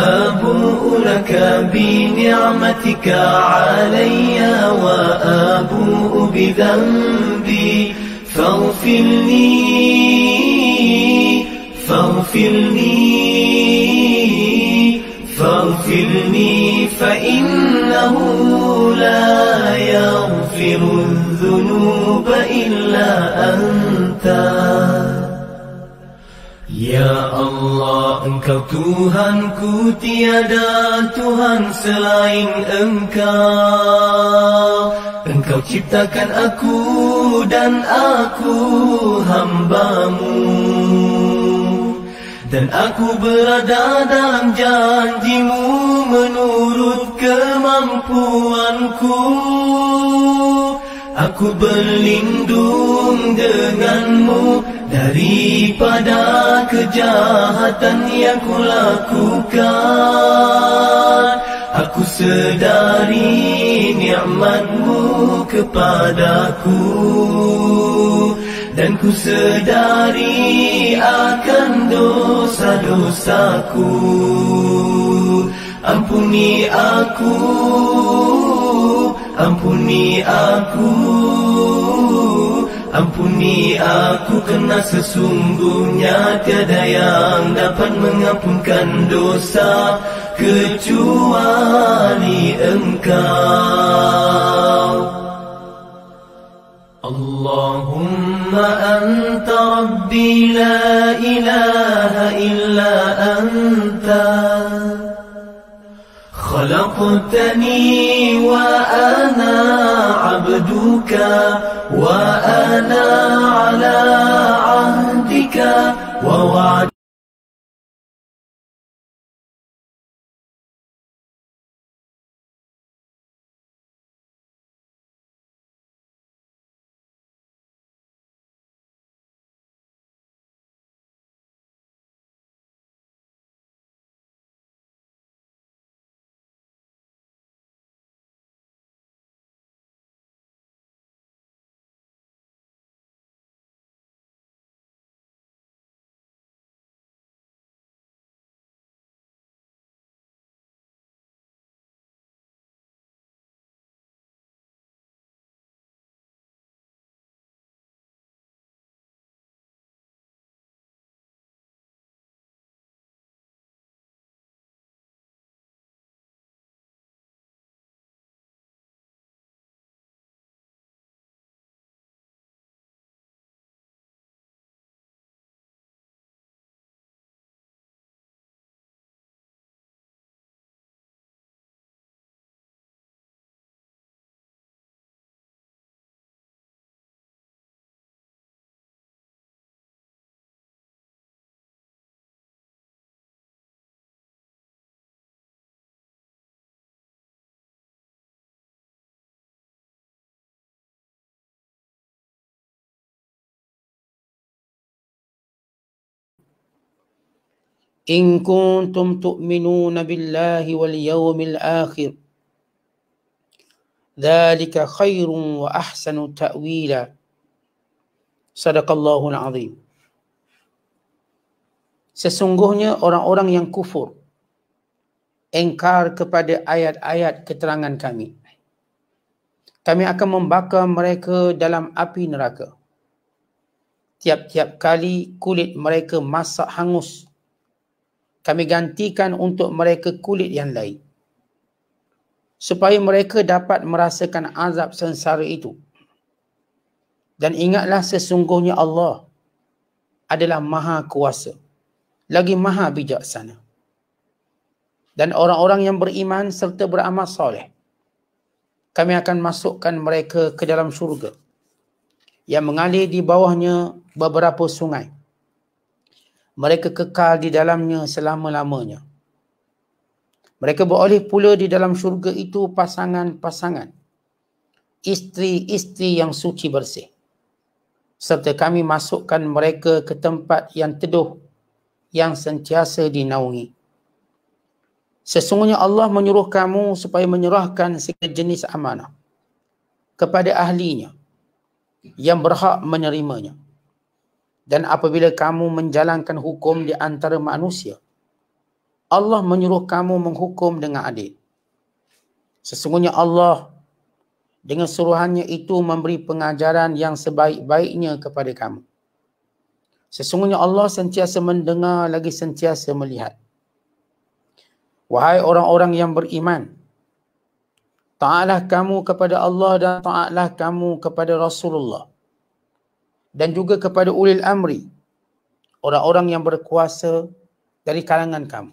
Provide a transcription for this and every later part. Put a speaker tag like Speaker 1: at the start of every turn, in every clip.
Speaker 1: أبوء لك بنعمتك علي وأبوء بذنبي فاغفر لي فاغفر لي فاغفر لي فإنه لا يغفر الذنوب إلا أنت Ya Allah, Engkau Tuhanku tiada Tuhan selain Engkau. Engkau ciptakan aku dan aku hambaMu. Dan aku berada dalam janjimu menurut kemampuanku. Aku berlindung denganmu Daripada kejahatan yang kulakukan Aku sedari ni'matmu kepadaku Dan ku sedari akan dosa-dosaku Ampuni aku ampuni aku Ampuni aku kena sesungguhnya tiada yang dapat mengampunkan dosa kecuali engkau Allahumma anta rabbi la ilaha illa anta خلقتني وأنا عبدك وأنا على عهدك ووعدك
Speaker 2: إن كنتم تؤمنون بالله واليوم الآخر ذلك خير وأحسن تأويلا صدق الله العظيم Sesungguhnya orang-orang yang kufur engkar kepada ayat-ayat keterangan kami. Kami akan membakar mereka dalam api neraka. Tiap-tiap kali kulit mereka masak hangus kami gantikan untuk mereka kulit yang lain. Supaya mereka dapat merasakan azab sengsara itu. Dan ingatlah sesungguhnya Allah adalah maha kuasa. Lagi maha bijaksana. Dan orang-orang yang beriman serta beramal soleh. Kami akan masukkan mereka ke dalam syurga. Yang mengalir di bawahnya beberapa sungai mereka kekal di dalamnya selama-lamanya. Mereka beroleh pula di dalam syurga itu pasangan-pasangan. Isteri-isteri yang suci bersih. Serta kami masukkan mereka ke tempat yang teduh yang sentiasa dinaungi. Sesungguhnya Allah menyuruh kamu supaya menyerahkan segala jenis amanah kepada ahlinya yang berhak menerimanya dan apabila kamu menjalankan hukum di antara manusia Allah menyuruh kamu menghukum dengan adil sesungguhnya Allah dengan suruhannya itu memberi pengajaran yang sebaik-baiknya kepada kamu sesungguhnya Allah sentiasa mendengar lagi sentiasa melihat wahai orang-orang yang beriman taatlah kamu kepada Allah dan taatlah kamu kepada Rasulullah dan juga kepada ulil amri orang-orang yang berkuasa dari kalangan kamu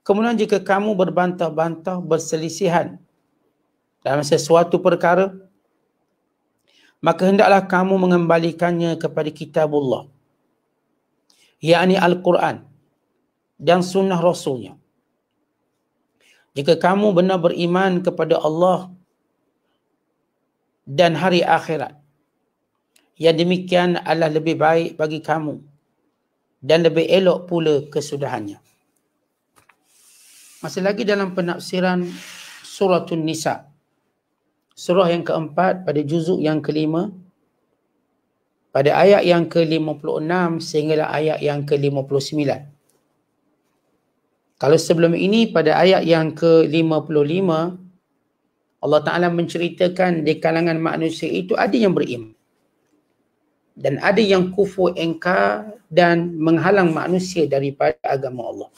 Speaker 2: kemudian jika kamu berbantah-bantah berselisihan dalam sesuatu perkara maka hendaklah kamu mengembalikannya kepada kitabullah yakni al-Quran dan sunnah rasulnya jika kamu benar beriman kepada Allah dan hari akhirat yang demikian adalah lebih baik bagi kamu dan lebih elok pula kesudahannya. Masih lagi dalam penafsiran surah An-Nisa. Surah yang keempat pada juzuk yang kelima. Pada ayat yang ke-56 sehinggalah ayat yang ke-59. Kalau sebelum ini pada ayat yang ke-55 Allah Ta'ala menceritakan di kalangan manusia itu ada yang beriman dan ada yang kufur engkar dan menghalang manusia daripada agama Allah.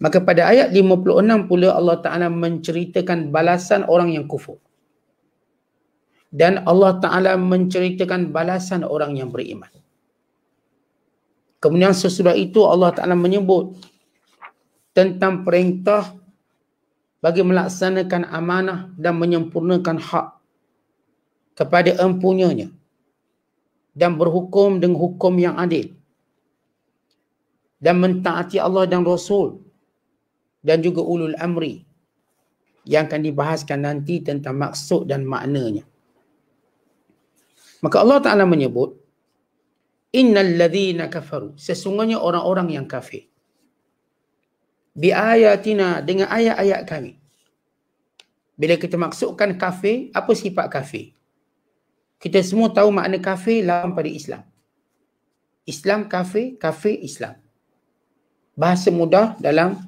Speaker 2: Maka pada ayat 56 pula Allah Ta'ala menceritakan balasan orang yang kufur. Dan Allah Ta'ala menceritakan balasan orang yang beriman. Kemudian sesudah itu Allah Ta'ala menyebut tentang perintah bagi melaksanakan amanah dan menyempurnakan hak kepada empunyanya dan berhukum dengan hukum yang adil dan mentaati Allah dan Rasul dan juga ulul amri yang akan dibahaskan nanti tentang maksud dan maknanya maka Allah Taala menyebut innal ladzina kafaru sesungguhnya orang-orang yang kafir bi ayatina dengan ayat-ayat kami bila kita maksudkan kafir apa sifat kafir kita semua tahu makna kafir lawan pada Islam. Islam kafir, kafir Islam. Bahasa mudah dalam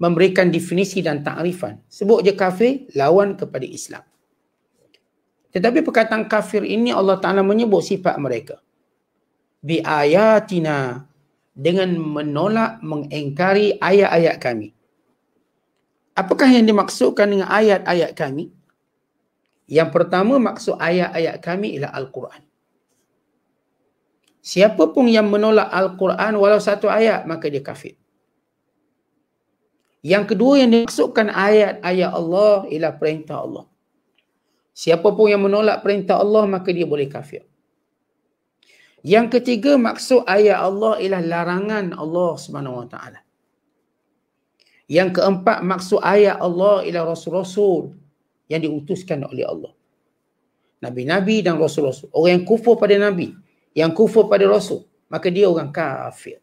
Speaker 2: memberikan definisi dan takrifan. Sebut je kafir lawan kepada Islam. Tetapi perkataan kafir ini Allah Ta'ala menyebut sifat mereka. Bi ayatina dengan menolak mengengkari ayat-ayat kami. Apakah yang dimaksudkan dengan ayat-ayat kami? Yang pertama maksud ayat-ayat kami ialah Al-Quran. Siapa pun yang menolak Al-Quran walau satu ayat maka dia kafir. Yang kedua yang dimaksudkan ayat-ayat Allah ialah perintah Allah. Siapa pun yang menolak perintah Allah maka dia boleh kafir. Yang ketiga maksud ayat Allah ialah larangan Allah SWT. Yang keempat maksud ayat Allah ialah Rasul-Rasul yang diutuskan oleh Allah. Nabi-nabi dan rasul-rasul. Orang yang kufur pada nabi, yang kufur pada rasul, maka dia orang kafir.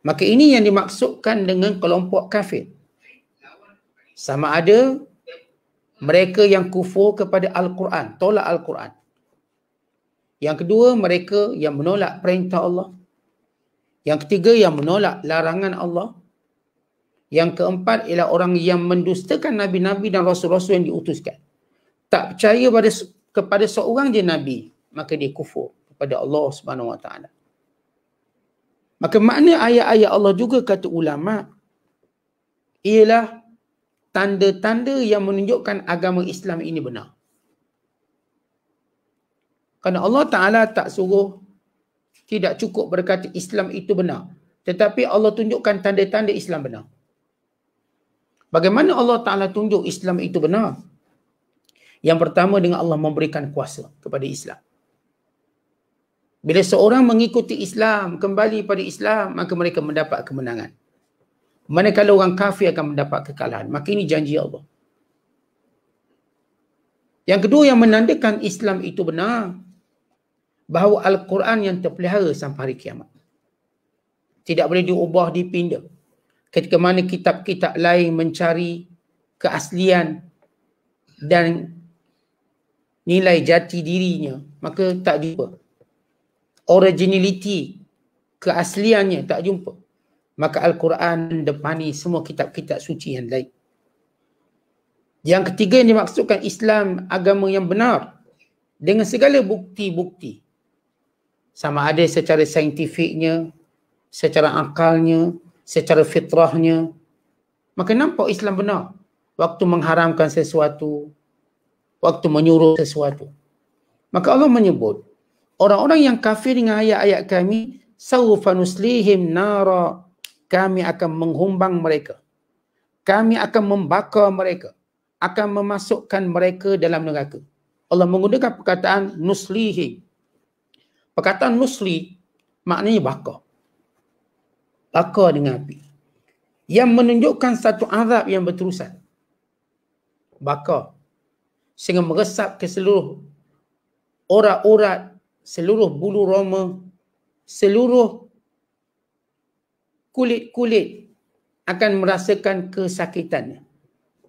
Speaker 2: Maka ini yang dimaksudkan dengan kelompok kafir. Sama ada mereka yang kufur kepada al-Quran, tolak al-Quran. Yang kedua, mereka yang menolak perintah Allah. Yang ketiga, yang menolak larangan Allah. Yang keempat ialah orang yang mendustakan nabi-nabi dan rasul-rasul yang diutuskan. Tak percaya pada kepada seorang je nabi, maka dia kufur kepada Allah Subhanahu Wa Taala. Maka makna ayat-ayat Allah juga kata ulama ialah tanda-tanda yang menunjukkan agama Islam ini benar. Kerana Allah Ta'ala tak suruh tidak cukup berkata Islam itu benar. Tetapi Allah tunjukkan tanda-tanda Islam benar. Bagaimana Allah Ta'ala tunjuk Islam itu benar? Yang pertama dengan Allah memberikan kuasa kepada Islam. Bila seorang mengikuti Islam, kembali pada Islam, maka mereka mendapat kemenangan. Manakala orang kafir akan mendapat kekalahan. Maka ini janji Allah. Yang kedua yang menandakan Islam itu benar, bahawa Al-Quran yang terpelihara sampai hari kiamat. Tidak boleh diubah, dipindah ketika mana kitab-kitab lain mencari keaslian dan nilai jati dirinya maka tak jumpa originality keasliannya tak jumpa maka al-Quran depani semua kitab-kitab suci yang lain yang ketiga yang dimaksudkan Islam agama yang benar dengan segala bukti-bukti sama ada secara saintifiknya secara akalnya secara fitrahnya maka nampak Islam benar waktu mengharamkan sesuatu waktu menyuruh sesuatu maka Allah menyebut orang-orang yang kafir dengan ayat-ayat kami sawfa nuslihim nara kami akan menghumbang mereka kami akan membakar mereka akan memasukkan mereka dalam neraka Allah menggunakan perkataan nuslihim perkataan nusli maknanya bakar bakar dengan api. Yang menunjukkan satu azab yang berterusan. Bakar. Sehingga meresap ke seluruh orat-orat, seluruh bulu roma, seluruh kulit-kulit akan merasakan kesakitannya.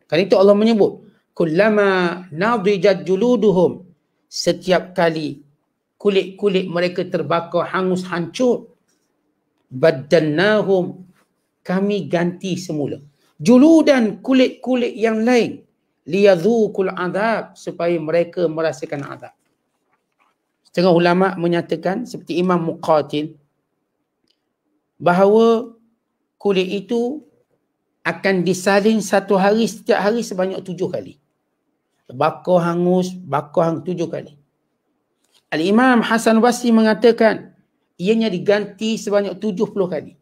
Speaker 2: Kan itu Allah menyebut. Kullama nadijat juluduhum. Setiap kali kulit-kulit mereka terbakar, hangus, hancur badannahum kami ganti semula juludan kulit-kulit yang lain liyadhukul azab supaya mereka merasakan azab setengah ulama menyatakan seperti imam muqatil bahawa kulit itu akan disalin satu hari setiap hari sebanyak tujuh kali. Bakar hangus, bakar hang tujuh kali. Al-Imam Hasan Basri mengatakan, ianya diganti sebanyak 70 kali.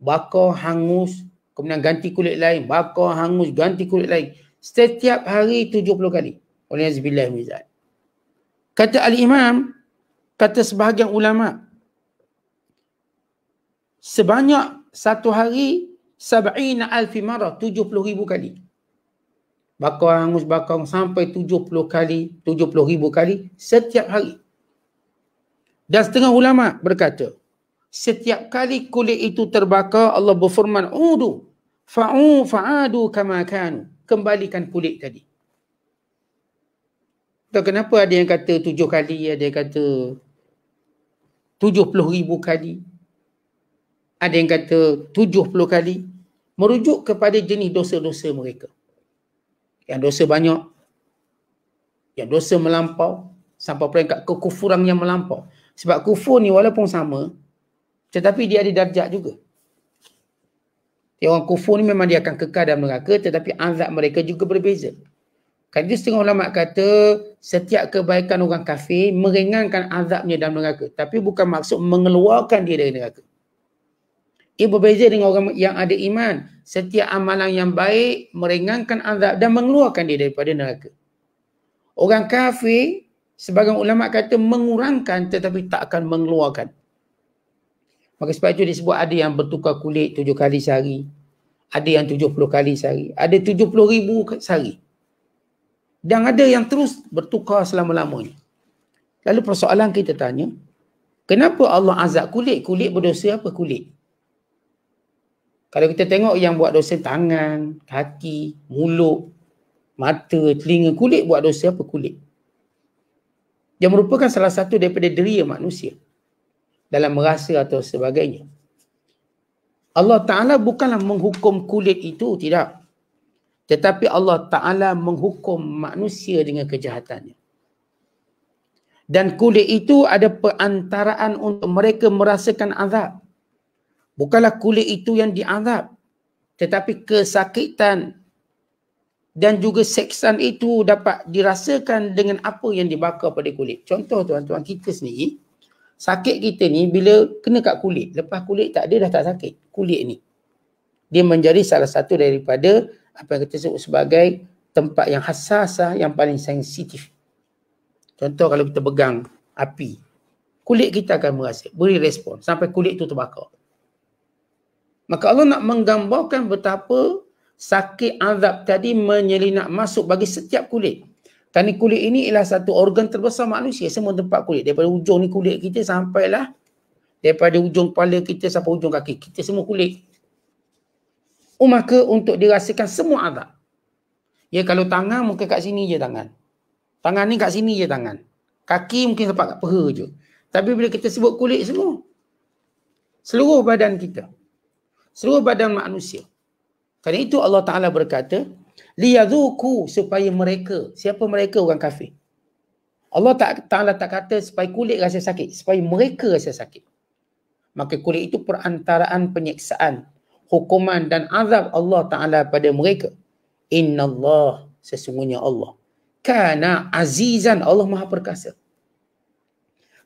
Speaker 2: Bakar, hangus, kemudian ganti kulit lain. Bakar, hangus, ganti kulit lain. Setiap hari 70 kali. Oleh Azbillah Mizan. Kata Al-Imam, kata sebahagian ulama, sebanyak satu hari, sab'ina alfi marah, 70 ribu kali. Bakar, hangus, bakar, sampai 70 kali, 70 ribu kali, setiap hari. Dan setengah ulama berkata, setiap kali kulit itu terbakar, Allah berfirman, Udu, fa'u fa'adu kama kanu. Kembalikan kulit tadi. Tak kenapa ada yang kata tujuh kali, ada yang kata tujuh puluh ribu kali. Ada yang kata tujuh puluh kali. Merujuk kepada jenis dosa-dosa mereka. Yang dosa banyak. Yang dosa melampau. Sampai peringkat kekufuran yang melampau. Sebab kufur ni walaupun sama, tetapi dia ada darjat juga. Yang orang kufur ni memang dia akan kekal dalam neraka tetapi azab mereka juga berbeza. Kan itu setengah ulama kata setiap kebaikan orang kafir meringankan azabnya dalam neraka tapi bukan maksud mengeluarkan dia dari neraka. Ia berbeza dengan orang yang ada iman. Setiap amalan yang baik meringankan azab dan mengeluarkan dia daripada neraka. Orang kafir sebagian ulama kata mengurangkan tetapi tak akan mengeluarkan. Maka sebab itu disebut ada yang bertukar kulit tujuh kali sehari. Ada yang tujuh puluh kali sehari. Ada tujuh puluh ribu sehari. Dan ada yang terus bertukar selama-lamanya. Lalu persoalan kita tanya, kenapa Allah azab kulit? Kulit berdosa apa kulit? Kalau kita tengok yang buat dosa tangan, kaki, mulut, mata, telinga, kulit buat dosa apa kulit? yang merupakan salah satu daripada deria manusia dalam merasa atau sebagainya. Allah Ta'ala bukanlah menghukum kulit itu, tidak. Tetapi Allah Ta'ala menghukum manusia dengan kejahatannya. Dan kulit itu ada perantaraan untuk mereka merasakan azab. Bukanlah kulit itu yang diazab. Tetapi kesakitan dan juga seksan itu dapat dirasakan dengan apa yang dibakar pada kulit. Contoh tuan-tuan kita sendiri sakit kita ni bila kena kat kulit. Lepas kulit tak ada dah tak sakit. Kulit ni dia menjadi salah satu daripada apa yang kita sebut sebagai tempat yang hassas yang paling sensitif. Contoh kalau kita pegang api kulit kita akan merasa beri respon sampai kulit tu terbakar. Maka Allah nak menggambarkan betapa sakit azab tadi menyelinap masuk bagi setiap kulit. Kerana kulit ini ialah satu organ terbesar manusia. Semua tempat kulit. Daripada ujung ni kulit kita sampailah daripada ujung kepala kita sampai ujung kaki. Kita semua kulit. Oh, maka untuk dirasakan semua azab. Ya, kalau tangan mungkin kat sini je tangan. Tangan ni kat sini je tangan. Kaki mungkin sempat kat peha je. Tapi bila kita sebut kulit semua. Seluruh badan kita. Seluruh badan manusia. Kerana itu Allah Ta'ala berkata, liyadhuku supaya mereka, siapa mereka orang kafir? Allah Ta'ala tak kata supaya kulit rasa sakit, supaya mereka rasa sakit. Maka kulit itu perantaraan penyeksaan, hukuman dan azab Allah Ta'ala pada mereka. Inna Allah, sesungguhnya Allah. Kana azizan, Allah Maha Perkasa.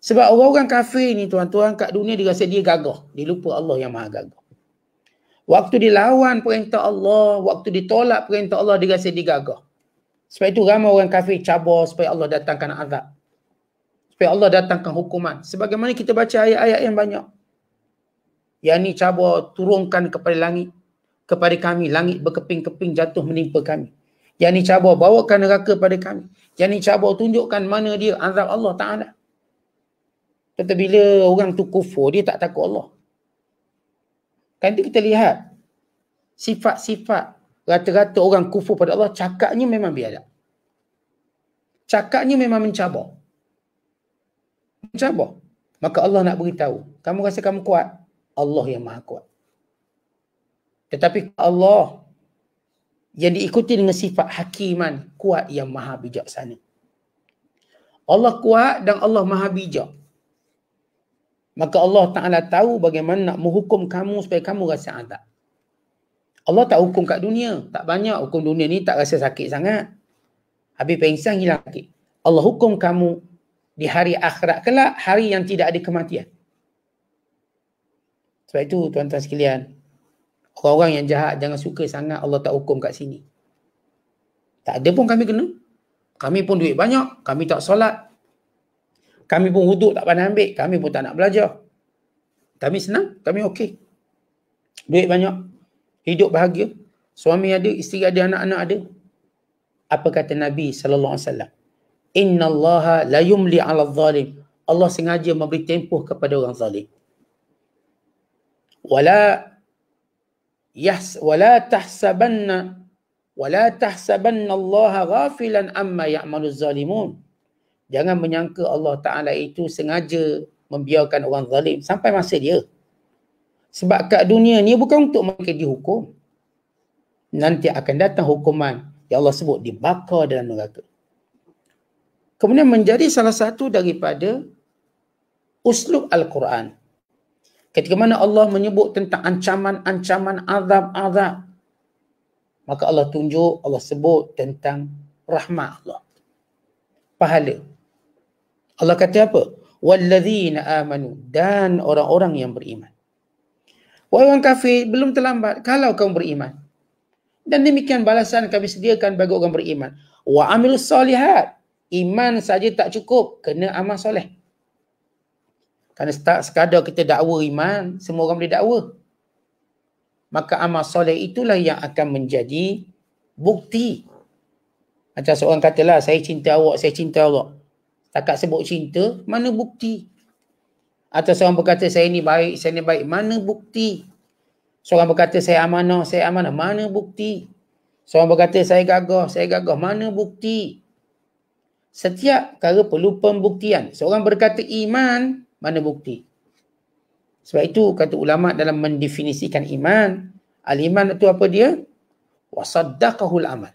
Speaker 2: Sebab orang-orang kafir ni tuan-tuan kat dunia dia rasa dia gagah. Dia lupa Allah yang Maha Gagah. Waktu dilawan perintah Allah, waktu ditolak perintah Allah, dia rasa digagah. Sebab itu ramai orang kafir cabar supaya Allah datangkan azab. Supaya Allah datangkan hukuman. Sebagaimana kita baca ayat-ayat yang banyak. Yang ni cabar turunkan kepada langit. Kepada kami, langit berkeping-keping jatuh menimpa kami. Yang ni cabar bawakan neraka pada kami. Yang ni cabar tunjukkan mana dia azab Allah Ta'ala. Tetapi bila orang tu kufur, dia tak takut Allah. Nanti kita lihat sifat-sifat rata-rata orang kufur pada Allah cakapnya memang biadab. Cakapnya memang mencabar. Mencabar. Maka Allah nak beritahu. Kamu rasa kamu kuat? Allah yang maha kuat. Tetapi Allah yang diikuti dengan sifat hakiman kuat yang maha bijaksana. Allah kuat dan Allah maha bijak maka Allah Ta'ala tahu bagaimana nak menghukum kamu supaya kamu rasa adab. Allah tak hukum kat dunia. Tak banyak hukum dunia ni tak rasa sakit sangat. Habis pengsan hilang sakit. Allah hukum kamu di hari akhirat kelak, hari yang tidak ada kematian. Sebab itu tuan-tuan sekalian, orang-orang yang jahat jangan suka sangat Allah tak hukum kat sini. Tak ada pun kami kena. Kami pun duit banyak, kami tak solat, kami pun wuduk tak pandai ambil. Kami pun tak nak belajar. Kami senang. Kami okey. Duit banyak. Hidup bahagia. Suami ada, isteri ada, anak-anak ada. Apa kata Nabi sallallahu alaihi wasallam? Inna Allah la yumli ala zalim. Allah sengaja memberi tempoh kepada orang zalim. Wala yahs wala tahsabanna wala tahsabanna Allah ghafilan amma ya'malu zalimun. Jangan menyangka Allah Ta'ala itu sengaja membiarkan orang zalim sampai masa dia. Sebab kat dunia ni bukan untuk mereka dihukum. Nanti akan datang hukuman yang Allah sebut dibakar dalam neraka. Kemudian menjadi salah satu daripada uslub Al-Quran. Ketika mana Allah menyebut tentang ancaman-ancaman azab-azab. Maka Allah tunjuk, Allah sebut tentang rahmat Allah. Pahala. Allah kata apa? Wallazina amanu dan orang-orang yang beriman. Orang kafir belum terlambat kalau kamu beriman. Dan demikian balasan kami sediakan bagi orang beriman. Wa amil solihat. Iman saja tak cukup. Kena amal soleh. Kerana tak sekadar kita dakwa iman, semua orang boleh dakwa. Maka amal soleh itulah yang akan menjadi bukti. Macam seorang katalah, saya cinta awak, saya cinta Allah. Takat sebut cinta, mana bukti? Atau seorang berkata saya ni baik, saya ni baik, mana bukti? Seorang berkata saya amanah, saya amanah, mana bukti? Seorang berkata saya gagah, saya gagah, mana bukti? Setiap perkara perlu pembuktian. Seorang berkata iman, mana bukti? Sebab itu kata ulama dalam mendefinisikan iman, al-iman itu apa dia? Wasaddaqahul amal.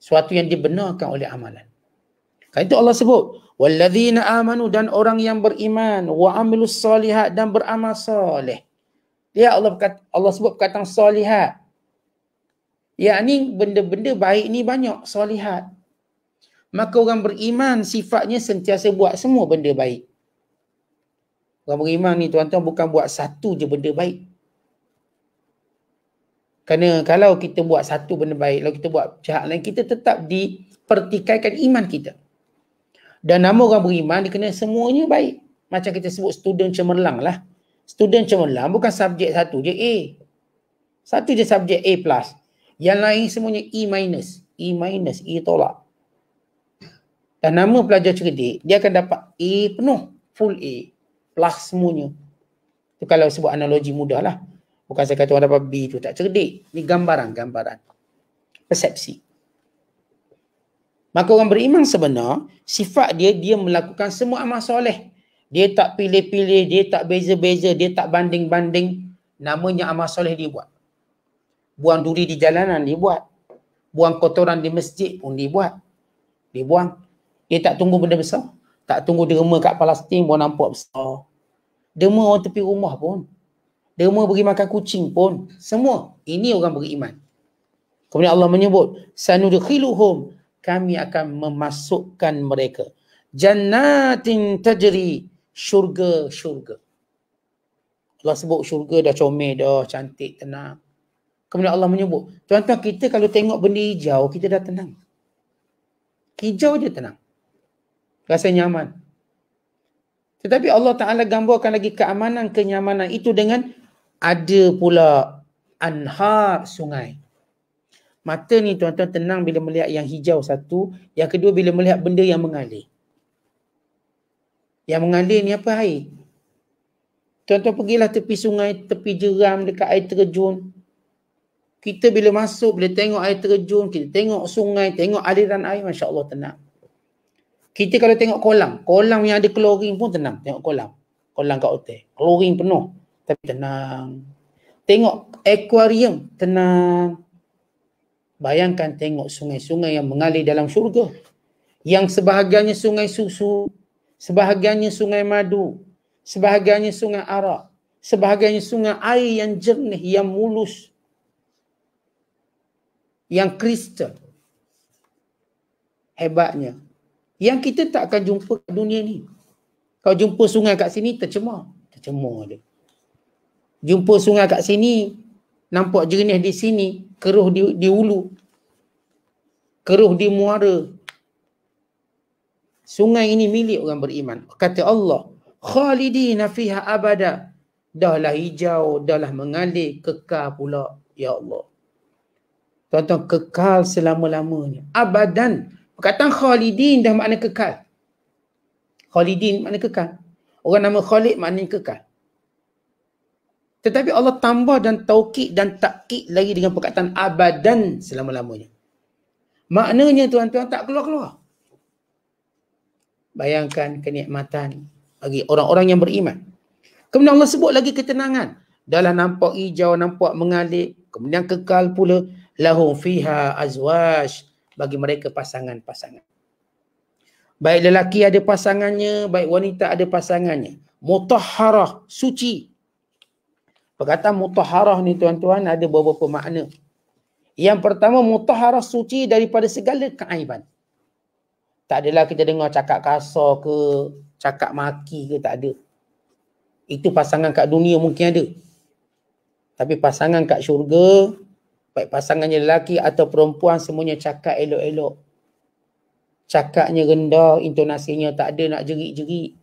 Speaker 2: Suatu yang dibenarkan oleh amalan. Kan itu Allah sebut walladzina amanu dan orang yang beriman wa amilus solihat dan beramal soleh. Ya Allah berkata, Allah sebut perkataan solihat. ni benda-benda baik ni banyak solihat. Maka orang beriman sifatnya sentiasa buat semua benda baik. Orang beriman ni tuan-tuan bukan buat satu je benda baik. Kerana kalau kita buat satu benda baik, kalau kita buat jahat lain, kita tetap dipertikaikan iman kita. Dan nama orang beriman dikenal semuanya baik. Macam kita sebut student cemerlang lah. Student cemerlang bukan subjek satu je A. Satu je subjek A plus. Yang lain semuanya E minus. E minus, E tolak. Dan nama pelajar cerdik, dia akan dapat A penuh. Full A. Plus semuanya. Itu kalau sebut analogi mudah lah. Bukan saya kata orang dapat B tu tak cerdik. Ini gambaran, gambaran. Persepsi. Maka orang beriman sebenar, sifat dia, dia melakukan semua amal soleh. Dia tak pilih-pilih, dia tak beza-beza, dia tak banding-banding. Namanya amal soleh dia buat. Buang duri di jalanan dia buat. Buang kotoran di masjid pun dia buat. Dia buang. Dia tak tunggu benda besar. Tak tunggu derma kat Palestin pun nampak besar. Derma orang tepi rumah pun. Derma beri makan kucing pun. Semua. Ini orang beriman. Kemudian Allah menyebut sanudkhiluhum kami akan memasukkan mereka jannatin tajri syurga syurga Allah sebut syurga dah comel dah cantik tenang kemudian Allah menyebut tuan-tuan kita kalau tengok benda hijau kita dah tenang hijau je tenang rasa nyaman tetapi Allah Taala gambarkan lagi keamanan kenyamanan itu dengan ada pula anhar sungai Mata ni tuan-tuan tenang bila melihat yang hijau satu. Yang kedua bila melihat benda yang mengalir. Yang mengalir ni apa air? Tuan-tuan pergilah tepi sungai, tepi jeram dekat air terjun. Kita bila masuk, bila tengok air terjun, kita tengok sungai, tengok aliran air, Masya Allah tenang. Kita kalau tengok kolam, kolam yang ada klorin pun tenang. Tengok kolam, kolam kat hotel. Klorin penuh, tapi tenang. Tengok akuarium, tenang. Bayangkan tengok sungai-sungai yang mengalir dalam syurga. Yang sebahagiannya sungai susu, sebahagiannya sungai madu, sebahagiannya sungai arak, sebahagiannya sungai air yang jernih, yang mulus, yang kristal. Hebatnya. Yang kita tak akan jumpa kat dunia ni. Kau jumpa sungai kat sini, tercemar. Tercemar dia. Jumpa sungai kat sini, nampak jernih di sini, keruh di, di ulu, keruh di muara. Sungai ini milik orang beriman. Kata Allah, khalidina fiha abada. Dahlah hijau, dahlah mengalir, kekal pula. Ya Allah. Tuan-tuan, kekal selama-lamanya. Abadan. Perkataan khalidin dah makna kekal. Khalidin makna kekal. Orang nama Khalid maknanya kekal. Tetapi Allah tambah dan taukid dan takkid lagi dengan perkataan abadan selama-lamanya. Maknanya tuan-tuan tak keluar-keluar. Bayangkan kenikmatan bagi orang-orang yang beriman. Kemudian Allah sebut lagi ketenangan. Dalam nampak hijau, nampak mengalir. Kemudian kekal pula. Lahum fiha azwaj. Bagi mereka pasangan-pasangan. Baik lelaki ada pasangannya, baik wanita ada pasangannya. Mutahharah, suci. Perkataan mutaharah ni tuan-tuan ada beberapa makna. Yang pertama mutaharah suci daripada segala keaiban. Tak adalah kita dengar cakap kasar ke, cakap maki ke, tak ada. Itu pasangan kat dunia mungkin ada. Tapi pasangan kat syurga, baik pasangannya lelaki atau perempuan semuanya cakap elok-elok. Cakapnya rendah, intonasinya tak ada nak jerit-jerit.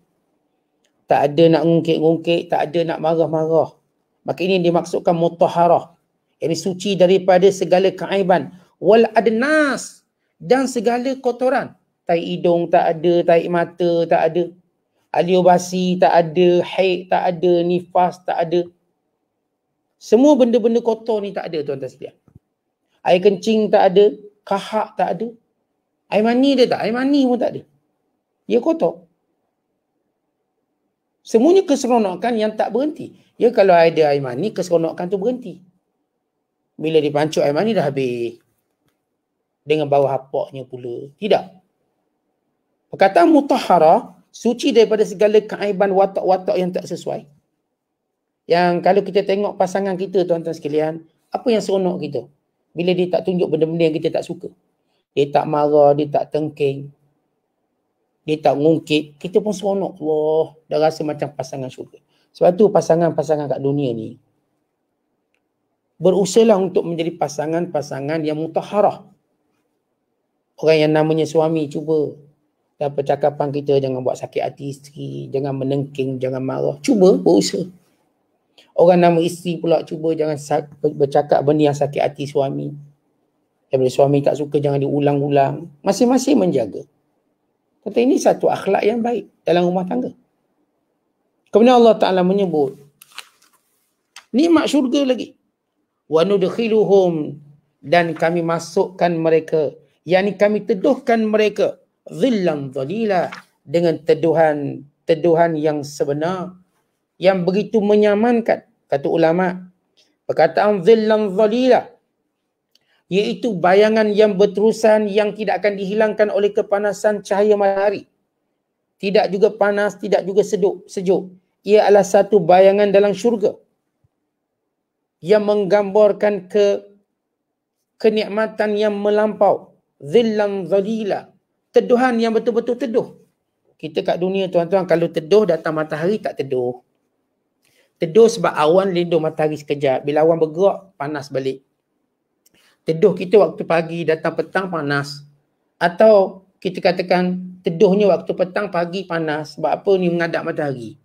Speaker 2: Tak ada nak ngungkit-ngungkit, tak ada nak marah-marah. Maka ini dimaksudkan mutaharah. Ini suci daripada segala keaiban. Wal adnas. Dan segala kotoran. Tai hidung tak ada, tai mata tak ada. Aliobasi tak ada, haid tak ada, nifas tak ada. Semua benda-benda kotor ni tak ada tuan-tuan sekalian. Air kencing tak ada, kahak tak ada. Air mani dia tak, air mani pun tak ada. Ia kotor. Semuanya keseronokan yang tak berhenti. Ya kalau ada air mani, keseronokan tu berhenti. Bila dipancuk air mani dah habis. Dengan bau hapoknya pula. Tidak. Perkataan mutahara, suci daripada segala keaiban watak-watak yang tak sesuai. Yang kalau kita tengok pasangan kita tuan-tuan sekalian, apa yang seronok kita? Bila dia tak tunjuk benda-benda yang kita tak suka. Dia tak marah, dia tak tengking dia tak ngungkit, kita pun seronok. Wah, dah rasa macam pasangan syurga. Sebab tu pasangan-pasangan kat dunia ni, berusaha untuk menjadi pasangan-pasangan yang mutaharah. Orang yang namanya suami, cuba. Dan percakapan kita, jangan buat sakit hati isteri, jangan menengking, jangan marah. Cuba, berusaha. Orang nama isteri pula, cuba jangan bercakap benda yang sakit hati suami. Yang suami tak suka, jangan diulang-ulang. Masing-masing menjaga. Kata ini satu akhlak yang baik dalam rumah tangga. Kemudian Allah Ta'ala menyebut. ni mak syurga lagi. Wa nudkhiluhum dan kami masukkan mereka. Yang kami teduhkan mereka. Zillan zalila dengan teduhan teduhan yang sebenar. Yang begitu menyamankan. Kata ulama' Perkataan zillan zalilah iaitu bayangan yang berterusan yang tidak akan dihilangkan oleh kepanasan cahaya matahari. Tidak juga panas, tidak juga sejuk, sejuk. Ia adalah satu bayangan dalam syurga yang menggambarkan ke kenikmatan yang melampau. Zillan zalila. Teduhan yang betul-betul teduh. Kita kat dunia tuan-tuan kalau teduh datang matahari tak teduh. Teduh sebab awan lindung matahari sekejap. Bila awan bergerak panas balik teduh kita waktu pagi datang petang panas atau kita katakan teduhnya waktu petang pagi panas sebab apa ni mengadap matahari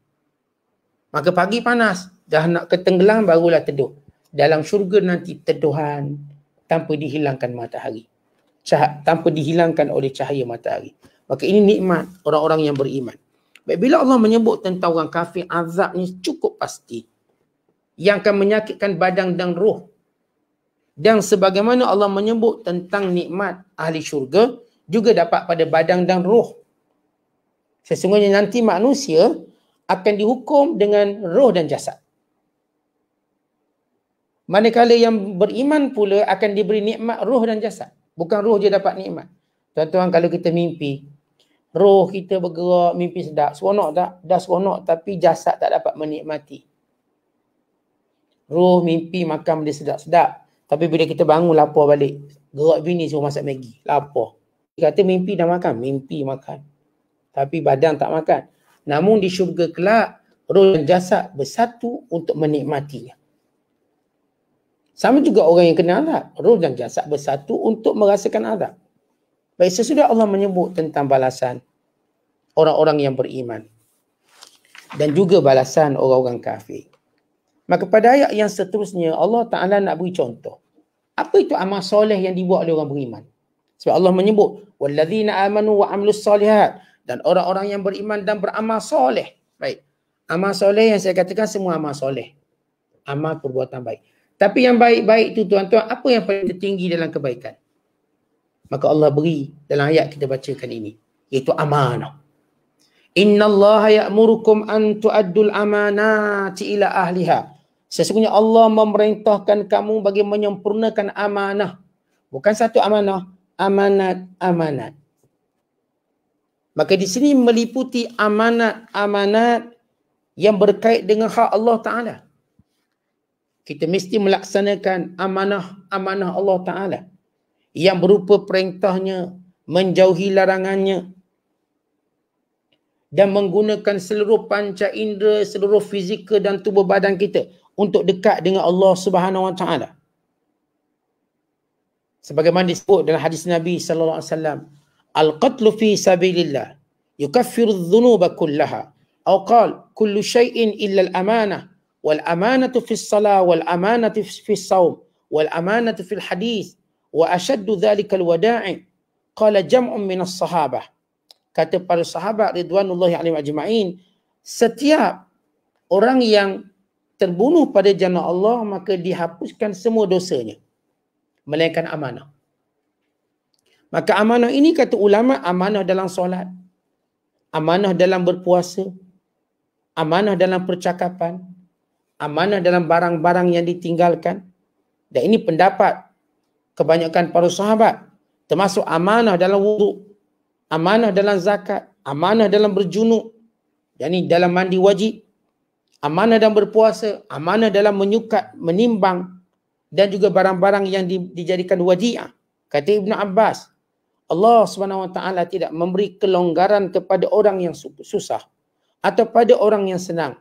Speaker 2: maka pagi panas dah nak ketenggelam barulah teduh dalam syurga nanti teduhan tanpa dihilangkan matahari Cah- tanpa dihilangkan oleh cahaya matahari maka ini nikmat orang-orang yang beriman Baik, bila Allah menyebut tentang orang kafir azab ni cukup pasti yang akan menyakitkan badan dan ruh dan sebagaimana Allah menyebut tentang nikmat ahli syurga juga dapat pada badan dan roh sesungguhnya nanti manusia akan dihukum dengan roh dan jasad manakala yang beriman pula akan diberi nikmat roh dan jasad bukan roh je dapat nikmat tuan-tuan kalau kita mimpi roh kita bergerak mimpi sedap seronok tak dah seronok tapi jasad tak dapat menikmati roh mimpi makan dia sedap-sedap tapi bila kita bangun lapar balik, gerak bini suruh masak Maggi, lapar. Dia kata mimpi dah makan, mimpi makan. Tapi badan tak makan. Namun di syurga kelak, roh dan jasad bersatu untuk menikmatinya. Sama juga orang yang kena azab. Roh dan jasad bersatu untuk merasakan azab. Baik sesudah Allah menyebut tentang balasan orang-orang yang beriman. Dan juga balasan orang-orang kafir. Maka pada ayat yang seterusnya Allah Taala nak beri contoh. Apa itu amal soleh yang dibuat oleh orang beriman? Sebab Allah menyebut wallazina amanu wa amilus salihat dan orang-orang yang beriman dan beramal soleh. Baik. Amal soleh yang saya katakan semua amal soleh. Amal perbuatan baik. Tapi yang baik-baik itu tuan-tuan, apa yang paling tertinggi dalam kebaikan? Maka Allah beri dalam ayat kita bacakan ini, iaitu amanah. Inna Allah ya'murukum an tu'addul amanati ila ahliha. Sesungguhnya Allah memerintahkan kamu bagi menyempurnakan amanah. Bukan satu amanah, amanat-amanat. Maka di sini meliputi amanat-amanat yang berkait dengan hak Allah Ta'ala. Kita mesti melaksanakan amanah-amanah Allah Ta'ala. Yang berupa perintahnya, menjauhi larangannya. Dan menggunakan seluruh panca indera, seluruh fizikal dan tubuh badan kita untuk dekat dengan Allah Subhanahu Wa Taala. Sebagaimana disebut dalam hadis Nabi sallallahu alaihi wasallam, al-qatlu fi sabilillah yukaffiru adh kullaha atau qal kullu shay'in illa al-amanah wal amanatu fi as-salah wal amanatu fi as-sawm wal amanatu fi Hadis, wa Ashadu dhalika al-wada'i qala jam'un min as-sahabah kata para sahabat ridwanullahi alaihim ajma'in setiap orang yang terbunuh pada jannah Allah maka dihapuskan semua dosanya melainkan amanah maka amanah ini kata ulama amanah dalam solat amanah dalam berpuasa amanah dalam percakapan amanah dalam barang-barang yang ditinggalkan dan ini pendapat kebanyakan para sahabat termasuk amanah dalam wuduk amanah dalam zakat amanah dalam berjunuk yakni dalam mandi wajib amanah dalam berpuasa, amanah dalam menyukat, menimbang dan juga barang-barang yang di, dijadikan wadiah. Kata Ibn Abbas, Allah SWT tidak memberi kelonggaran kepada orang yang susah atau pada orang yang senang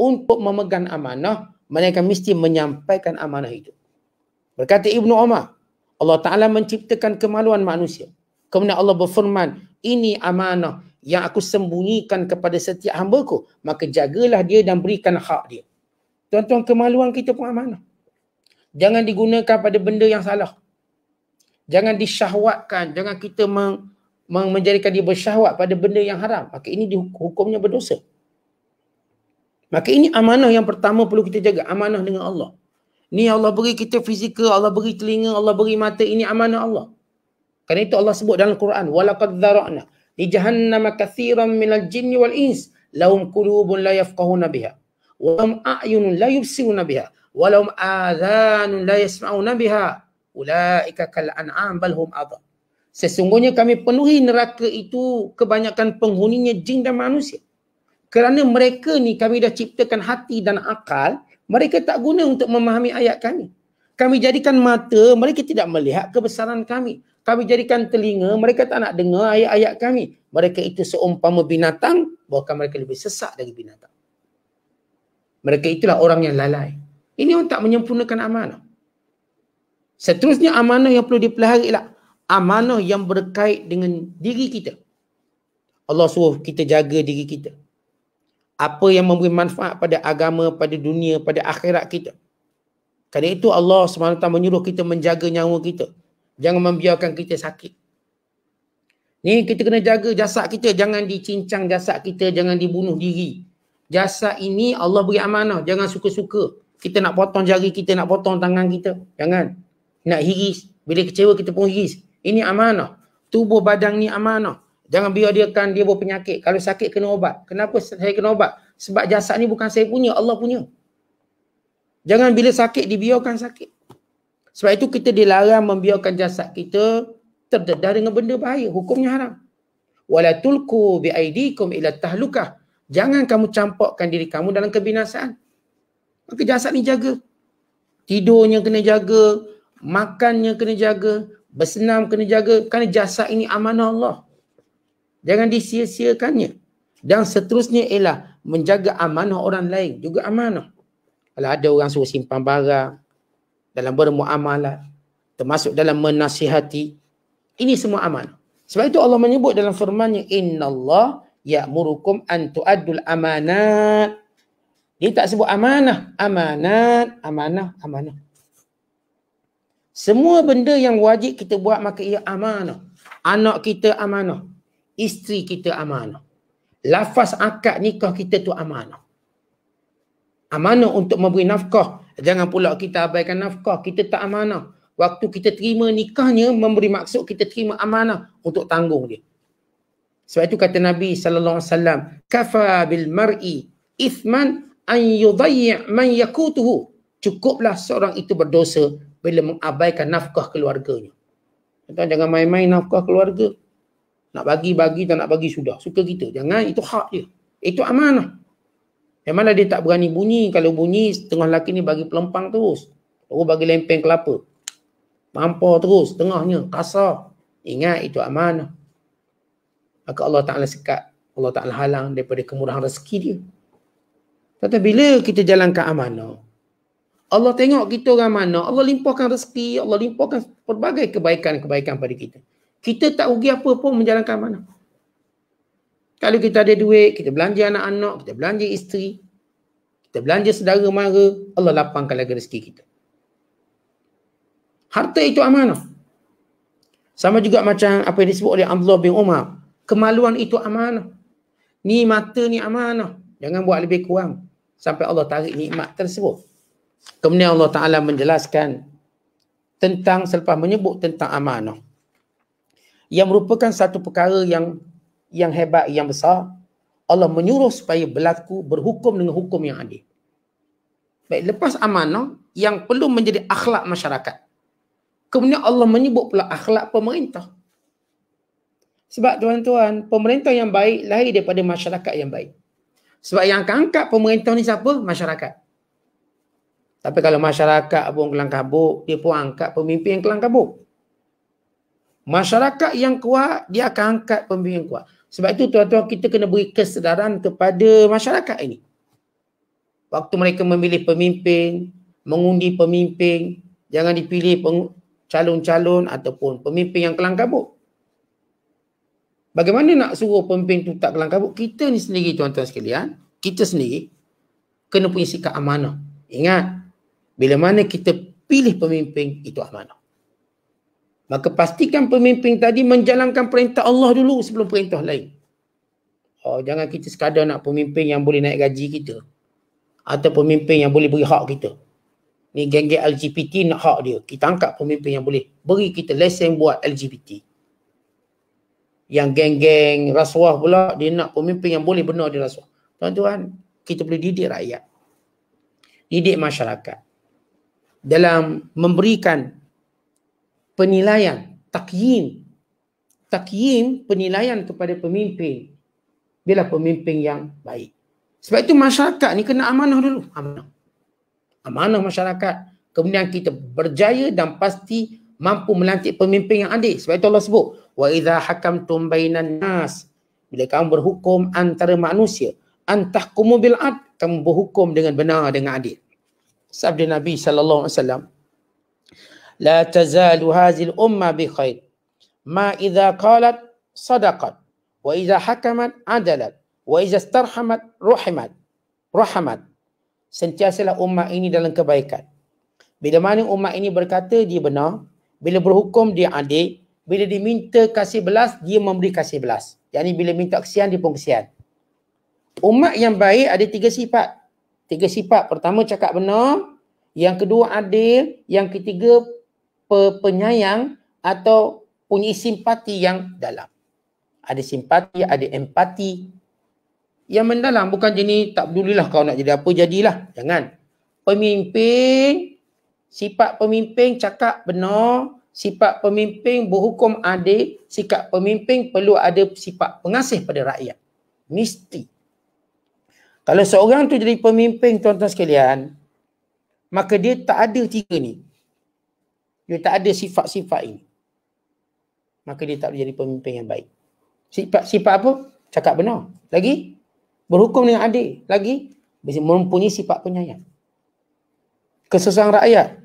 Speaker 2: untuk memegang amanah, mereka mesti menyampaikan amanah itu. Berkata Ibn Omar, Allah Ta'ala menciptakan kemaluan manusia. Kemudian Allah berfirman, ini amanah yang aku sembunyikan kepada setiap hamba ku maka jagalah dia dan berikan hak dia tuan-tuan kemaluan kita pun amanah jangan digunakan pada benda yang salah jangan disyahwatkan jangan kita meng, menjadikan dia bersyahwat pada benda yang haram maka ini hukumnya berdosa maka ini amanah yang pertama perlu kita jaga amanah dengan Allah ni Allah beri kita fizikal Allah beri telinga Allah beri mata ini amanah Allah kerana itu Allah sebut dalam Quran walaqad dharana di jahannam kathiran minal jinn wal ins lahum kulubun la yafqahuna biha wa lahum a'yunun la yubsiruna biha wa lahum adhanun la yasma'una biha ulaika kal an'am bal hum adha sesungguhnya kami penuhi neraka itu kebanyakan penghuninya jin dan manusia kerana mereka ni kami dah ciptakan hati dan akal mereka tak guna untuk memahami ayat kami kami jadikan mata mereka tidak melihat kebesaran kami kami jadikan telinga mereka tak nak dengar ayat-ayat kami mereka itu seumpama binatang bahkan mereka lebih sesak dari binatang mereka itulah orang yang lalai ini orang tak menyempurnakan amanah seterusnya amanah yang perlu dipelihara ialah amanah yang berkait dengan diri kita Allah suruh kita jaga diri kita apa yang memberi manfaat pada agama, pada dunia, pada akhirat kita. Kerana itu Allah SWT menyuruh kita menjaga nyawa kita. Jangan membiarkan kita sakit. Ni kita kena jaga jasad kita. Jangan dicincang jasad kita. Jangan dibunuh diri. Jasad ini Allah beri amanah. Jangan suka-suka. Kita nak potong jari kita. Nak potong tangan kita. Jangan. Nak hiris. Bila kecewa kita pun hiris. Ini amanah. Tubuh badan ni amanah. Jangan biar dia kan dia berpenyakit. Kalau sakit kena ubat. Kenapa saya kena ubat? Sebab jasad ni bukan saya punya. Allah punya. Jangan bila sakit dibiarkan sakit. Sebab itu kita dilarang membiarkan jasad kita terdedah dengan benda bahaya. Hukumnya haram. Wala tulku bi ila tahlukah. Jangan kamu campakkan diri kamu dalam kebinasaan. Maka jasad ni jaga. Tidurnya kena jaga, makannya kena jaga, bersenam kena jaga kerana jasad ini amanah Allah. Jangan disia-siakannya. Dan seterusnya ialah menjaga amanah orang lain juga amanah. Kalau ada orang suruh simpan barang, dalam bermuamalat, termasuk dalam menasihati. Ini semua amal. Sebab itu Allah menyebut dalam firman-Nya innallah ya'murukum an tu'addul amanat. Dia tak sebut amanah, amanat, amanah, amanah. Semua benda yang wajib kita buat maka ia amanah. Anak kita amanah. Isteri kita amanah. Lafaz akad nikah kita tu amanah amanah untuk memberi nafkah. Jangan pula kita abaikan nafkah. Kita tak amanah. Waktu kita terima nikahnya memberi maksud kita terima amanah untuk tanggung dia. Sebab itu kata Nabi sallallahu alaihi wasallam, kafa bil mar'i ithman an yudayya man yakutuhu. Cukuplah seorang itu berdosa bila mengabaikan nafkah keluarganya. Tuan jangan main-main nafkah keluarga. Nak bagi bagi tak nak bagi sudah. Suka gitu. Jangan itu hak dia. Itu amanah. Yang mana dia tak berani bunyi. Kalau bunyi, tengah lelaki ni bagi pelempang terus. Baru oh, bagi lempeng kelapa. Mampu terus, tengahnya. Kasar. Ingat, itu amanah. Maka Allah Ta'ala sekat. Allah Ta'ala halang daripada kemurahan rezeki dia. Tetapi bila kita jalankan amanah, Allah tengok kita orang mana. Allah limpahkan rezeki. Allah limpahkan pelbagai kebaikan-kebaikan pada kita. Kita tak rugi apa pun menjalankan amanah. Kalau kita ada duit, kita belanja anak-anak, kita belanja isteri, kita belanja saudara mara, Allah lapangkan lagi rezeki kita. Harta itu amanah. Sama juga macam apa yang disebut oleh Abdullah bin Umar. Kemaluan itu amanah. Ni mata ni amanah. Jangan buat lebih kurang. Sampai Allah tarik nikmat tersebut. Kemudian Allah Ta'ala menjelaskan tentang selepas menyebut tentang amanah. Yang merupakan satu perkara yang yang hebat, yang besar. Allah menyuruh supaya berlaku berhukum dengan hukum yang adil. Baik, lepas amanah yang perlu menjadi akhlak masyarakat. Kemudian Allah menyebut pula akhlak pemerintah. Sebab tuan-tuan, pemerintah yang baik lahir daripada masyarakat yang baik. Sebab yang akan angkat pemerintah ni siapa? Masyarakat. Tapi kalau masyarakat pun kelang kabuk, dia pun angkat pemimpin yang kelang kabuk. Masyarakat yang kuat, dia akan angkat pemimpin yang kuat. Sebab itu tuan-tuan kita kena beri kesedaran kepada masyarakat ini. Waktu mereka memilih pemimpin, mengundi pemimpin, jangan dipilih calon-calon ataupun pemimpin yang kelang kabut. Bagaimana nak suruh pemimpin tu tak kelang kabut? Kita ni sendiri tuan-tuan sekalian, kita sendiri kena punya sikap amanah. Ingat, bila mana kita pilih pemimpin itu amanah. Maka pastikan pemimpin tadi menjalankan perintah Allah dulu sebelum perintah lain. Oh, jangan kita sekadar nak pemimpin yang boleh naik gaji kita. Atau pemimpin yang boleh beri hak kita. Ni geng-geng LGBT nak hak dia. Kita angkat pemimpin yang boleh beri kita lesen buat LGBT. Yang geng-geng rasuah pula dia nak pemimpin yang boleh benar dia rasuah. Tuan-tuan, kita boleh didik rakyat. Didik masyarakat. Dalam memberikan penilaian takyin takyin penilaian kepada pemimpin bila pemimpin yang baik sebab itu masyarakat ni kena amanah dulu amanah amanah masyarakat kemudian kita berjaya dan pasti mampu melantik pemimpin yang adil sebab itu Allah sebut wa idza hakamtum bainan nas bila kamu berhukum antara manusia antahkumu bil kamu berhukum dengan benar dengan adil sabda Nabi sallallahu alaihi wasallam لا تزال هذه الأمة بخير ما إذا قالت صدقت وإذا حكمت عدلت وإذا استرحمت رحمت رحمت sentiasalah umat ini dalam kebaikan. Bila mana umat ini berkata dia benar, bila berhukum dia adil, bila diminta kasih belas, dia memberi kasih belas. Yang ini bila minta kesian, dia pun kesian. Umat yang baik ada tiga sifat. Tiga sifat. Pertama cakap benar, yang kedua adil, yang ketiga pe, penyayang atau punya simpati yang dalam. Ada simpati, ada empati yang mendalam. Bukan jenis tak pedulilah kau nak jadi apa, jadilah. Jangan. Pemimpin, sifat pemimpin cakap benar. Sifat pemimpin berhukum adil. Sikap pemimpin perlu ada sifat pengasih pada rakyat. Mesti. Kalau seorang tu jadi pemimpin tuan-tuan sekalian, maka dia tak ada tiga ni dia tak ada sifat-sifat ini maka dia tak boleh jadi pemimpin yang baik sifat sifat apa cakap benar lagi berhukum dengan adil lagi mempunyai sifat penyayang kesusahan rakyat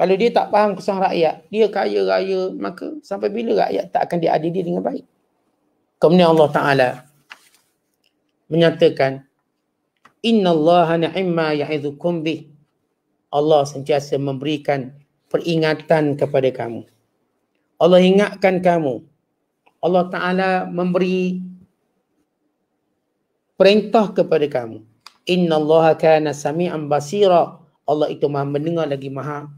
Speaker 2: kalau dia tak faham kesusahan rakyat dia kaya raya maka sampai bila rakyat tak akan diadili dengan baik kemudian Allah taala menyatakan Inna innallaha ni'ma ya'idzukum bi Allah sentiasa memberikan peringatan kepada kamu. Allah ingatkan kamu. Allah Ta'ala memberi perintah kepada kamu. Inna Allah kana sami'an basira. Allah itu maha mendengar lagi maha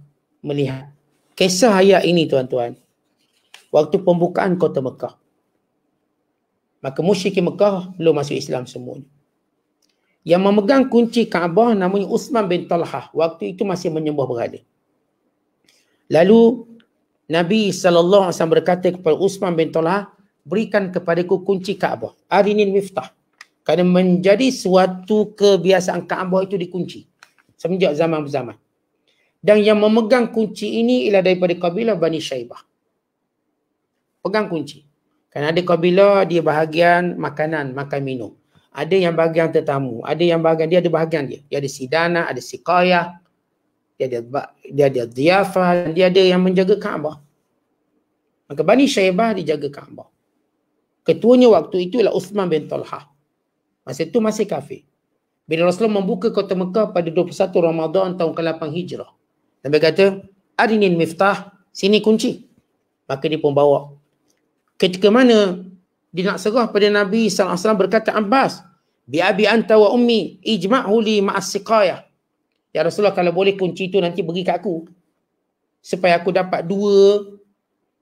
Speaker 2: melihat. Kisah ayat ini tuan-tuan. Waktu pembukaan kota Mekah. Maka musyriki Mekah belum masuk Islam semua. Yang memegang kunci Kaabah namanya Uthman bin Talha. Waktu itu masih menyembah berhala. Lalu Nabi SAW berkata kepada Usman bin Talha, berikan kepadaku kunci Kaabah. Arinin miftah. Kerana menjadi suatu kebiasaan Kaabah itu dikunci. Semenjak zaman berzaman. Dan yang memegang kunci ini ialah daripada kabilah Bani Syaibah. Pegang kunci. Kerana ada kabilah dia bahagian makanan, makan minum. Ada yang bahagian tetamu. Ada yang bahagian dia, ada bahagian dia. Dia ada sidana, ada sikayah dia ada dia ada ziafah dan dia ada yang menjaga Kaabah. Maka Bani Syaibah dijaga Kaabah. Ketuanya waktu itu ialah Uthman bin Talha. Masa itu masih kafir. Bila Rasulullah membuka kota Mekah pada 21 Ramadhan tahun ke-8 Hijrah. Nabi kata, Adinin Miftah, sini kunci. Maka dia pun bawa. Ketika mana dia nak serah pada Nabi SAW berkata, Abbas, biabi anta wa ummi ijma'hu li ma'asiqayah. Ya Rasulullah kalau boleh kunci itu nanti bagi kat aku. Supaya aku dapat dua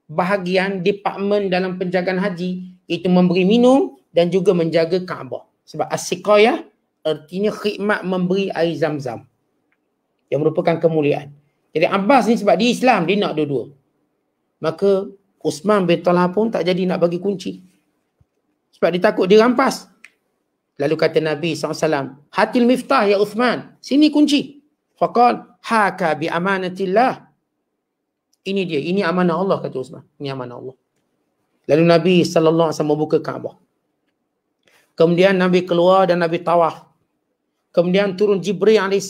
Speaker 2: bahagian departemen dalam penjagaan haji. Itu memberi minum dan juga menjaga Kaabah. Sebab asiqayah artinya khidmat memberi air zam-zam. Yang merupakan kemuliaan. Jadi Abbas ni sebab dia Islam, dia nak dua-dua. Maka Usman bin Talha pun tak jadi nak bagi kunci. Sebab dia takut dirampas. Lalu kata Nabi SAW, Hatil miftah ya Uthman, sini kunci. Faqal haka bi amanatillah. Ini dia, ini amanah Allah kata Uthman. Ini amanah Allah. Lalu Nabi sallallahu alaihi wasallam buka Kaabah. Kemudian Nabi keluar dan Nabi tawaf. Kemudian turun Jibril alaihi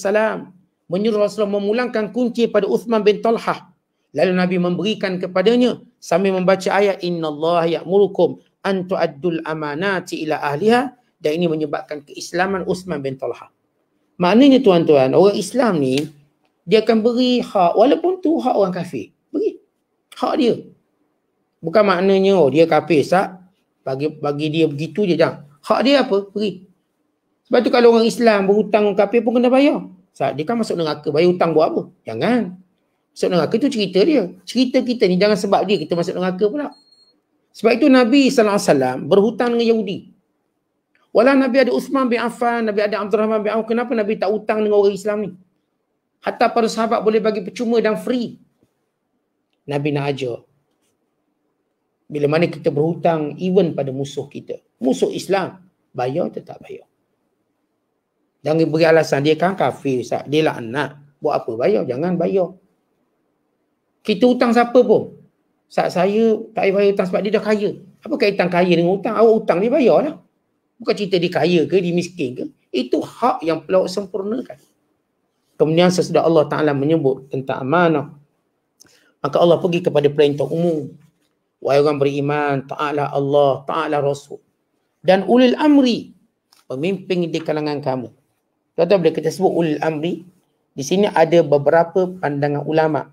Speaker 2: menyuruh Rasulullah memulangkan kunci pada Uthman bin Talha. Lalu Nabi memberikan kepadanya sambil membaca ayat Inna Allah ya'murukum an tu'addul amanati ila ahliha dan ini menyebabkan keislaman Uthman bin Talha. Maknanya tuan-tuan, orang Islam ni dia akan beri hak walaupun tu hak orang kafir. Beri hak dia. Bukan maknanya oh, dia kafir sak bagi bagi dia begitu je dah. Hak dia apa? Beri. Sebab tu kalau orang Islam berhutang orang kafir pun kena bayar. Sak dia kan masuk neraka bayar hutang buat apa? Jangan. Masuk neraka tu cerita dia. Cerita kita ni jangan sebab dia kita masuk neraka pula. Sebab itu Nabi sallallahu alaihi wasallam berhutang dengan Yahudi. Walau Nabi ada Uthman bin Affan, Nabi ada Abdul Rahman bin Auf, kenapa Nabi tak hutang dengan orang Islam ni? Hatta para sahabat boleh bagi percuma dan free. Nabi nak ajar. Bila mana kita berhutang even pada musuh kita. Musuh Islam. Bayar tetap bayar. Jangan beri alasan. Dia kan kafir. Dia lah anak. Buat apa bayar? Jangan bayar. Kita hutang siapa pun. Saat saya tak payah hutang sebab dia dah kaya. Apa kaitan kaya dengan hutang? Awak hutang dia bayarlah. Bukan cerita dia kaya ke, dia miskin ke. Itu hak yang perlu sempurnakan. Kemudian sesudah Allah Ta'ala menyebut tentang amanah. Maka Allah pergi kepada perintah umum. Wahai orang beriman, ta'ala Allah, ta'ala Rasul. Dan ulil amri, pemimpin di kalangan kamu. Tuan-tuan, bila kita sebut ulil amri, di sini ada beberapa pandangan ulama.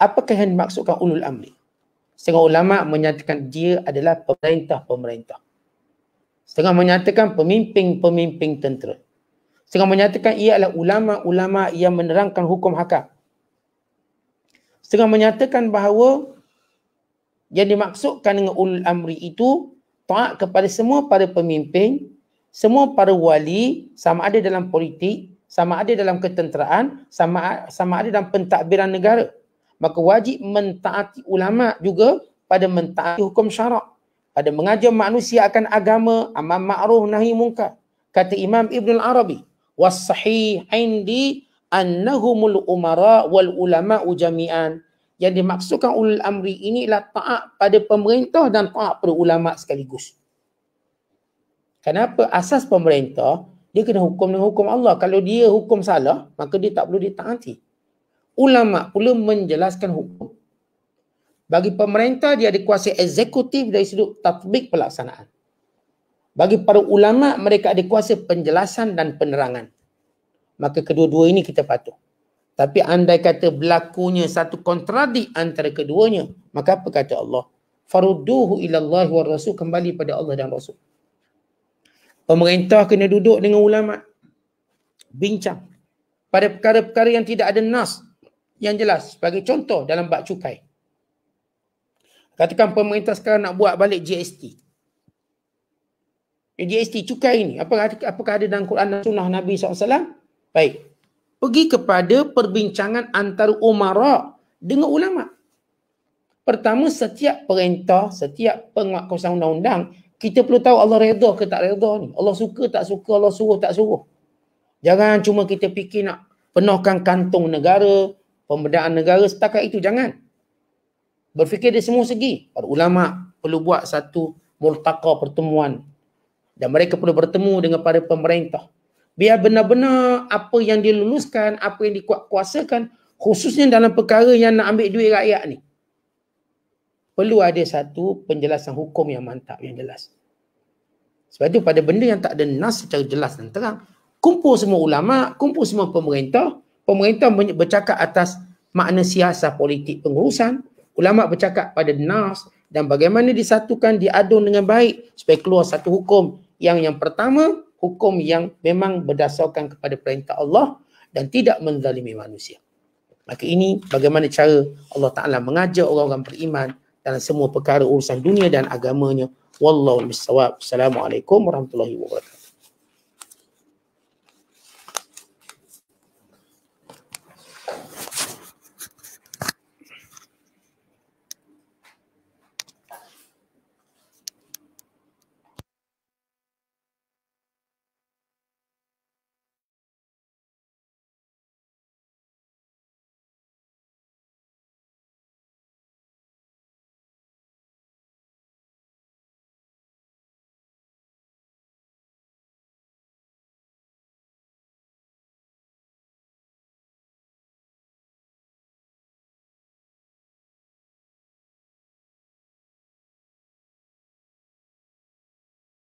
Speaker 2: Apakah yang dimaksudkan ulil amri? Setengah ulama menyatakan dia adalah pemerintah-pemerintah. Setengah menyatakan pemimpin-pemimpin tentera. Setengah menyatakan ia adalah ulama-ulama yang menerangkan hukum hakam. Setengah menyatakan bahawa yang dimaksudkan dengan ulul amri itu taat kepada semua para pemimpin, semua para wali sama ada dalam politik, sama ada dalam ketenteraan, sama sama ada dalam pentadbiran negara. Maka wajib mentaati ulama juga pada mentaati hukum syarak pada mengajar manusia akan agama amam ma'ruf nahi mungkar kata Imam Ibn Arabi was sahih indi annahumul umara wal ulama jami'an yang dimaksudkan ulul amri inilah taat pada pemerintah dan taat pada ulama sekaligus kenapa asas pemerintah dia kena hukum dengan hukum Allah kalau dia hukum salah maka dia tak perlu ditaati ulama pula menjelaskan hukum bagi pemerintah, dia ada kuasa eksekutif dari sudut tatbik pelaksanaan. Bagi para ulama, mereka ada kuasa penjelasan dan penerangan. Maka kedua-dua ini kita patuh. Tapi andai kata berlakunya satu kontradik antara keduanya, maka apa kata Allah? Faruduhu ilallah wa rasul kembali pada Allah dan Rasul. Pemerintah kena duduk dengan ulama. Bincang. Pada perkara-perkara yang tidak ada nas. Yang jelas. Sebagai contoh dalam bak cukai. Katakan pemerintah sekarang nak buat balik GST. Eh, GST cukai ini. Apakah, apakah ada dalam Quran dan Sunnah Nabi SAW? Baik. Pergi kepada perbincangan antara umara dengan ulama. Pertama, setiap perintah, setiap penguatkuasa undang-undang, kita perlu tahu Allah reda ke tak reda ni. Allah suka tak suka, Allah suruh tak suruh. Jangan cuma kita fikir nak penuhkan kantung negara, pembedaan negara, setakat itu jangan berfikir di semua segi. Para ulama perlu buat satu multaqa pertemuan dan mereka perlu bertemu dengan para pemerintah. Biar benar-benar apa yang diluluskan, apa yang dikuasakan khususnya dalam perkara yang nak ambil duit rakyat ni. Perlu ada satu penjelasan hukum yang mantap, yang jelas. Sebab itu pada benda yang tak ada nas secara jelas dan terang, kumpul semua ulama, kumpul semua pemerintah, pemerintah bercakap atas makna siasat politik pengurusan ulama bercakap pada nas dan bagaimana disatukan diadun dengan baik supaya keluar satu hukum yang yang pertama hukum yang memang berdasarkan kepada perintah Allah dan tidak menzalimi manusia. Maka ini bagaimana cara Allah Taala mengajar orang-orang beriman dalam semua perkara urusan dunia dan agamanya. Wallahu a'lam. Assalamualaikum warahmatullahi wabarakatuh.